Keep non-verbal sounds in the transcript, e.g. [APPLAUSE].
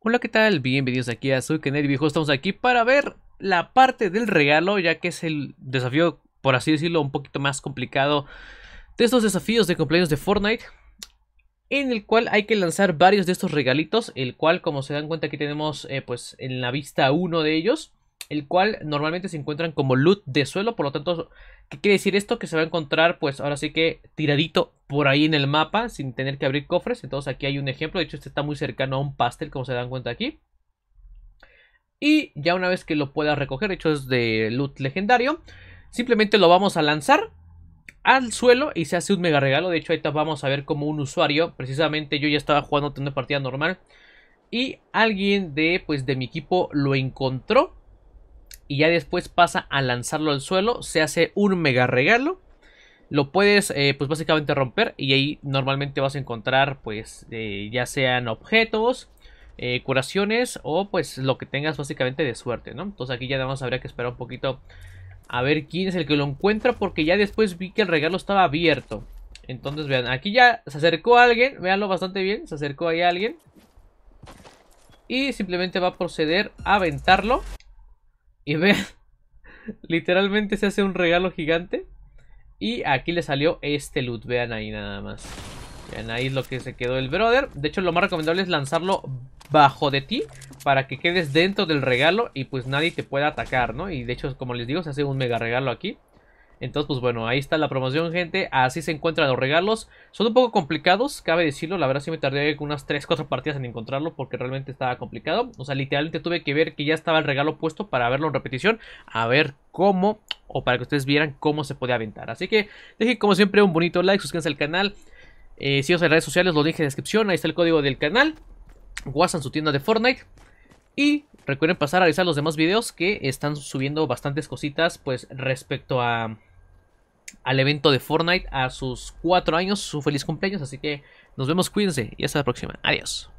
Hola, ¿qué tal? Bienvenidos aquí a Soy y Viejo. Estamos aquí para ver la parte del regalo, ya que es el desafío, por así decirlo, un poquito más complicado de estos desafíos de cumpleaños de Fortnite. En el cual hay que lanzar varios de estos regalitos, el cual, como se dan cuenta, aquí tenemos eh, pues en la vista uno de ellos, el cual normalmente se encuentran como loot de suelo, por lo tanto, ¿qué quiere decir esto? Que se va a encontrar, pues ahora sí que tiradito por ahí en el mapa sin tener que abrir cofres. Entonces aquí hay un ejemplo. De hecho, este está muy cercano a un pastel, como se dan cuenta aquí. Y ya una vez que lo pueda recoger, de hecho es de loot legendario, simplemente lo vamos a lanzar al suelo y se hace un mega regalo. De hecho, ahorita vamos a ver como un usuario, precisamente yo ya estaba jugando teniendo partida normal y alguien de pues, de mi equipo lo encontró y ya después pasa a lanzarlo al suelo, se hace un mega regalo lo puedes eh, pues básicamente romper y ahí normalmente vas a encontrar pues eh, ya sean objetos, eh, curaciones o pues lo que tengas básicamente de suerte, ¿no? Entonces aquí ya nada más habría que esperar un poquito a ver quién es el que lo encuentra porque ya después vi que el regalo estaba abierto. Entonces vean, aquí ya se acercó alguien, veanlo bastante bien, se acercó ahí alguien. Y simplemente va a proceder a aventarlo. Y vean, [LAUGHS] literalmente se hace un regalo gigante. Y aquí le salió este loot, vean ahí nada más. Vean ahí lo que se quedó el brother. De hecho, lo más recomendable es lanzarlo bajo de ti para que quedes dentro del regalo y pues nadie te pueda atacar, ¿no? Y de hecho, como les digo, se hace un mega regalo aquí. Entonces, pues bueno, ahí está la promoción, gente. Así se encuentran los regalos. Son un poco complicados, cabe decirlo. La verdad sí me tardé unas 3, 4 partidas en encontrarlo porque realmente estaba complicado. O sea, literalmente tuve que ver que ya estaba el regalo puesto para verlo en repetición. A ver cómo o para que ustedes vieran cómo se podía aventar. Así que dejen como siempre un bonito like, suscríbanse al canal, eh, os en redes sociales, lo dije en la descripción, ahí está el código del canal, WhatsApp su tienda de Fortnite. Y recuerden pasar a revisar los demás videos que están subiendo bastantes cositas pues respecto a al evento de Fortnite a sus cuatro años, su feliz cumpleaños, así que nos vemos, cuídense y hasta la próxima. Adiós.